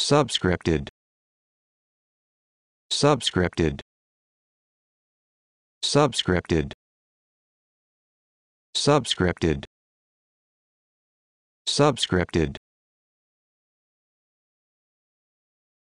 subscripted subscripted subscripted subscripted subscripted